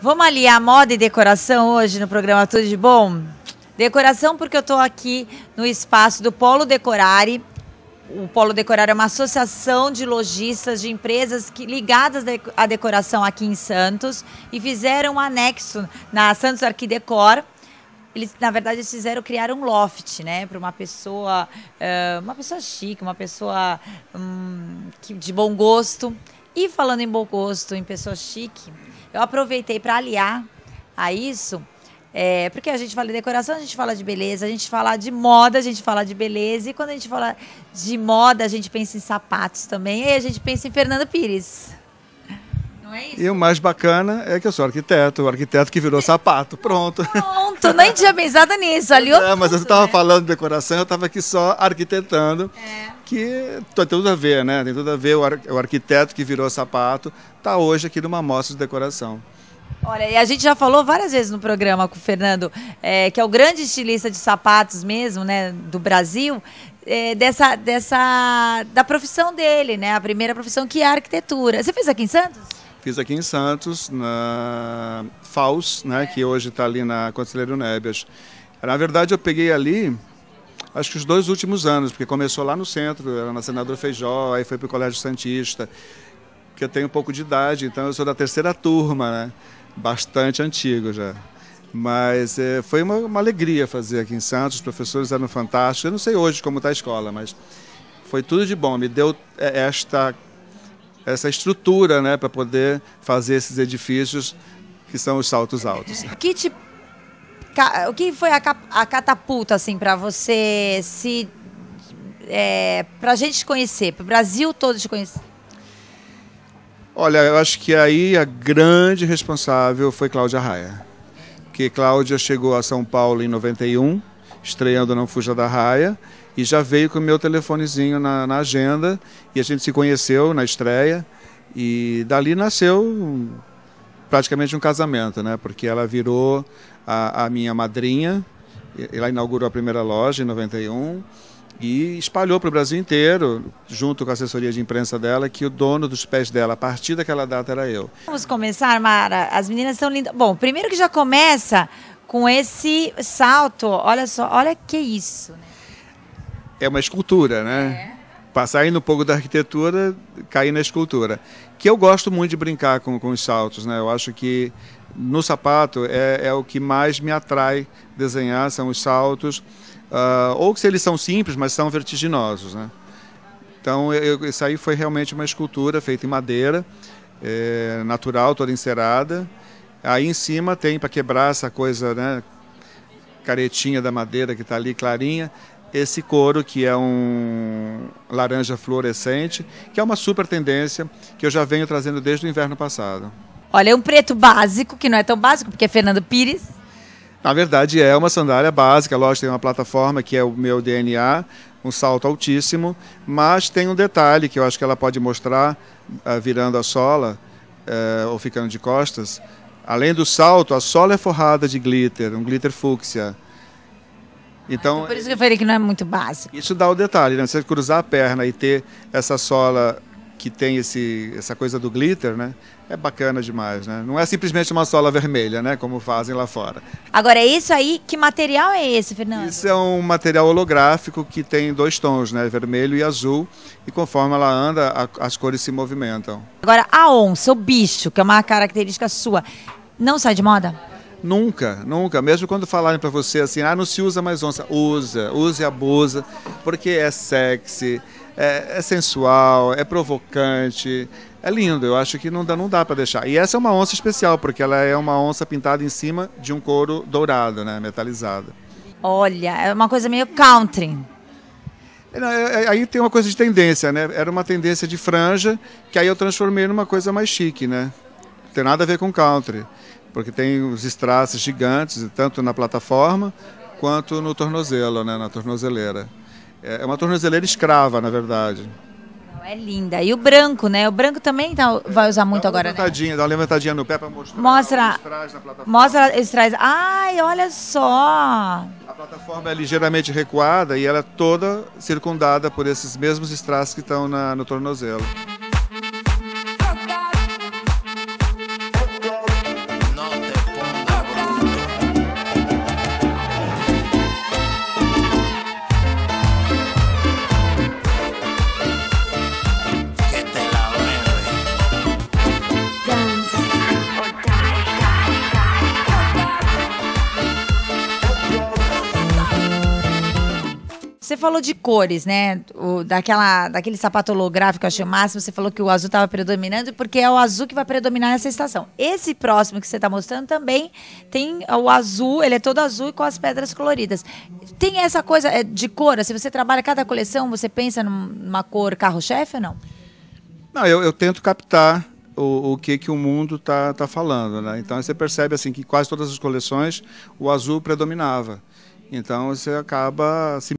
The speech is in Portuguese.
Vamos aliar moda e decoração hoje no programa Tudo de Bom? Decoração porque eu estou aqui no espaço do Polo Decorare. O Polo Decorare é uma associação de lojistas de empresas que, ligadas à decoração aqui em Santos e fizeram um anexo na Santos Arquidecor. Eles, na verdade, eles fizeram criar um loft, né, para uma pessoa, uma pessoa chique, uma pessoa hum, de bom gosto. E falando em bom gosto, em pessoa chique, eu aproveitei para aliar a isso, é, porque a gente fala de decoração, a gente fala de beleza, a gente fala de moda, a gente fala de beleza, e quando a gente fala de moda, a gente pensa em sapatos também, e a gente pensa em Fernando Pires não é isso? E o mais bacana é que eu sou arquiteto, o arquiteto que virou sapato, pronto. Pronto, nem tinha pensado nisso, ali Não, é, mas eu estava né? falando de decoração, eu estava aqui só arquitetando, é. que tem tudo a ver, né? Tem tudo a ver, o, ar, o arquiteto que virou sapato está hoje aqui numa mostra de decoração. Olha, e a gente já falou várias vezes no programa com o Fernando, é, que é o grande estilista de sapatos mesmo, né, do Brasil, é, dessa, dessa, da profissão dele, né, a primeira profissão que é a arquitetura. Você fez aqui em Santos? fiz aqui em Santos, na FAUS, né, que hoje está ali na Conselheiro Nebias. Na verdade, eu peguei ali, acho que os dois últimos anos, porque começou lá no centro, era na Senador Feijó, aí foi para o Colégio Santista, que eu tenho um pouco de idade, então eu sou da terceira turma, né? bastante antigo já. Mas é, foi uma, uma, alegria fazer aqui em Santos, os professores eram fantásticos. Eu não sei hoje como está a escola, mas foi tudo de bom. Me deu eh, esta essa estrutura né, para poder fazer esses edifícios que são os saltos altos. Que te, o que foi a, a catapulta assim para você se é, para a gente conhecer, para o Brasil todo te conhecer? Olha, eu acho que aí a grande responsável foi Cláudia Raia. Que Cláudia chegou a São Paulo em 91, estreando Não Fuja da Raia, e já veio com o meu telefonezinho na, na agenda e a gente se conheceu na estreia e dali nasceu praticamente um casamento, né? Porque ela virou a, a minha madrinha, ela inaugurou a primeira loja em 91 e espalhou para o Brasil inteiro, junto com a assessoria de imprensa dela, que o dono dos pés dela, a partir daquela data, era eu. Vamos começar, Mara? As meninas são lindas. Bom, primeiro que já começa com esse salto, olha só, olha que isso, né? é uma escultura, né? É. Passar um pouco da arquitetura, cair na escultura. Que eu gosto muito de brincar com, com os saltos, né? Eu acho que no sapato é, é o que mais me atrai desenhar, são os saltos. Uh, ou se eles são simples, mas são vertiginosos, né? Então, eu, isso aí foi realmente uma escultura feita em madeira, é, natural, toda encerada. Aí em cima tem, para quebrar essa coisa, né? Caretinha da madeira que está ali, clarinha esse couro que é um laranja fluorescente, que é uma super tendência que eu já venho trazendo desde o inverno passado. Olha, é um preto básico, que não é tão básico, porque é Fernando Pires. Na verdade, é uma sandália básica, lógico, tem uma plataforma que é o meu DNA, um salto altíssimo, mas tem um detalhe que eu acho que ela pode mostrar ah, virando a sola eh, ou ficando de costas. Além do salto, a sola é forrada de glitter, um glitter fúcsia então, Por isso que eu falei que não é muito básico. Isso dá o detalhe, né? Você cruzar a perna e ter essa sola que tem esse, essa coisa do glitter, né? É bacana demais, né? Não é simplesmente uma sola vermelha, né? Como fazem lá fora. Agora, é isso aí? Que material é esse, Fernando? Isso é um material holográfico que tem dois tons, né? Vermelho e azul. E conforme ela anda, a, as cores se movimentam. Agora, a onça, o bicho, que é uma característica sua, não sai de moda? Nunca, nunca. Mesmo quando falarem para você assim, ah, não se usa mais onça. Usa, use e abusa, porque é sexy, é, é, sensual, é provocante, é lindo. Eu acho que não dá, não dá para deixar. E essa é uma onça especial, porque ela é uma onça pintada em cima de um couro dourado, né, metalizado. Olha, é uma coisa meio country. É, não, é, é, aí tem uma coisa de tendência, né? Era uma tendência de franja, que aí eu transformei numa coisa mais chique, né? Não tem nada a ver com country porque tem os estraços gigantes, tanto na plataforma quanto no tornozelo, né, na tornozeleira. É, é uma tornozeleira escrava, na verdade. É linda. E o branco, né? O branco também tá, vai usar muito agora, né? levantadinha, né? Dá uma levantadinha no pé para mostrar. Mostra. Mostra os trás. Ai, olha só. A plataforma é ligeiramente recuada e ela é toda circundada por esses mesmos strass que estão no tornozelo. Você falou de cores, né? O, daquela, daquele sapato holográfico, eu achei o máximo. Você falou que o azul estava predominando, porque é o azul que vai predominar nessa estação. Esse próximo que você está mostrando também tem o azul, ele é todo azul e com as pedras coloridas. Tem essa coisa é, de cor? Se assim, você trabalha cada coleção, você pensa numa cor carro-chefe ou não? Não, eu, eu tento captar o, o, que, que o mundo está tá falando. Né? Então você percebe assim que quase todas as coleções o azul predominava. Então você acaba se